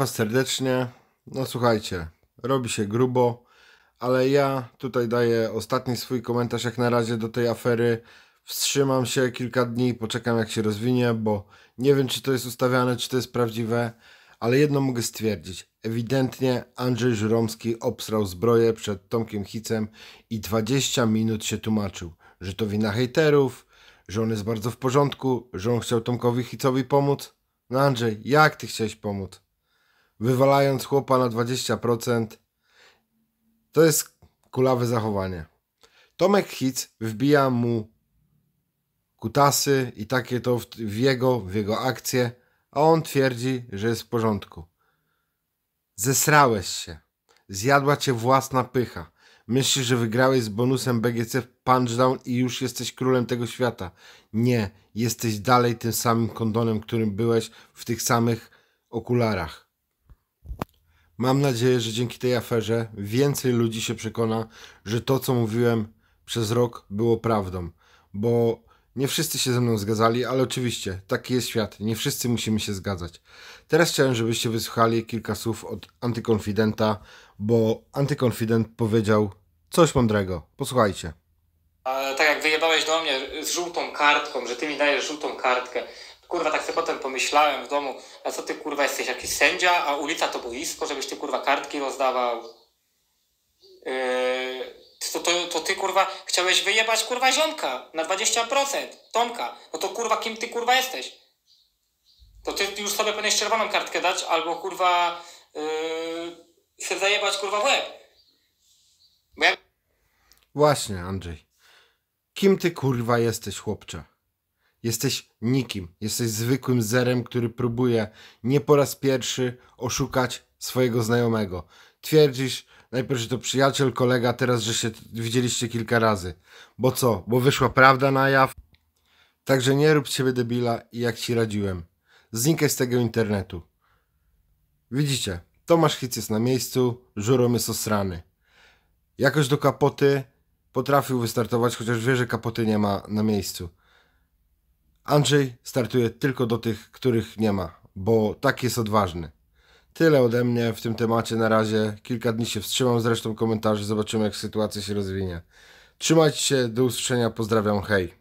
Was serdecznie. No słuchajcie, robi się grubo, ale ja tutaj daję ostatni swój komentarz jak na razie do tej afery. Wstrzymam się kilka dni, poczekam jak się rozwinie, bo nie wiem czy to jest ustawiane, czy to jest prawdziwe, ale jedno mogę stwierdzić. Ewidentnie Andrzej Żuromski obsrał zbroję przed Tomkiem Hicem i 20 minut się tłumaczył, że to wina hejterów, że on jest bardzo w porządku, że on chciał Tomkowi Hicowi pomóc. No Andrzej, jak ty chciałeś pomóc? wywalając chłopa na 20%. To jest kulawe zachowanie. Tomek Hitz wbija mu kutasy i takie to w jego, w jego akcje, a on twierdzi, że jest w porządku. Zesrałeś się. Zjadła cię własna pycha. Myślisz, że wygrałeś z bonusem BGC w punchdown i już jesteś królem tego świata. Nie, jesteś dalej tym samym kondonem, którym byłeś w tych samych okularach. Mam nadzieję, że dzięki tej aferze więcej ludzi się przekona, że to, co mówiłem przez rok, było prawdą. Bo nie wszyscy się ze mną zgadzali, ale oczywiście taki jest świat. Nie wszyscy musimy się zgadzać. Teraz chciałem, żebyście wysłuchali kilka słów od antykonfidenta, bo antykonfident powiedział coś mądrego. Posłuchajcie. Ale tak jak wyjebałeś do mnie z żółtą kartką, że ty mi dajesz żółtą kartkę, Kurwa, tak sobie potem pomyślałem w domu, a co ty kurwa jesteś jakiś sędzia, a ulica to boisko, żebyś ty kurwa kartki rozdawał. Yy, to, to, to ty kurwa chciałeś wyjebać kurwa ziomka na 20%, Tomka. No to kurwa kim ty kurwa jesteś? To ty już sobie powinieneś czerwoną kartkę dać albo kurwa yy, się zajebać kurwa w łeb. Ja... Właśnie Andrzej. Kim ty kurwa jesteś chłopcze? Jesteś nikim, jesteś zwykłym zerem, który próbuje nie po raz pierwszy oszukać swojego znajomego. Twierdzisz, najpierw, że to przyjaciel, kolega, teraz, że się widzieliście kilka razy. Bo co? Bo wyszła prawda na jaw? Także nie rób z siebie debila i jak ci radziłem. Znikaj z tego internetu. Widzicie, Tomasz Hic jest na miejscu, Żurom jest osrany. Jakoś do kapoty potrafił wystartować, chociaż wie, że kapoty nie ma na miejscu. Andrzej startuje tylko do tych, których nie ma, bo tak jest odważny. Tyle ode mnie w tym temacie na razie. Kilka dni się wstrzymam z resztą komentarzy, zobaczymy jak sytuacja się rozwinie. Trzymajcie się, do usłyszenia, pozdrawiam, hej.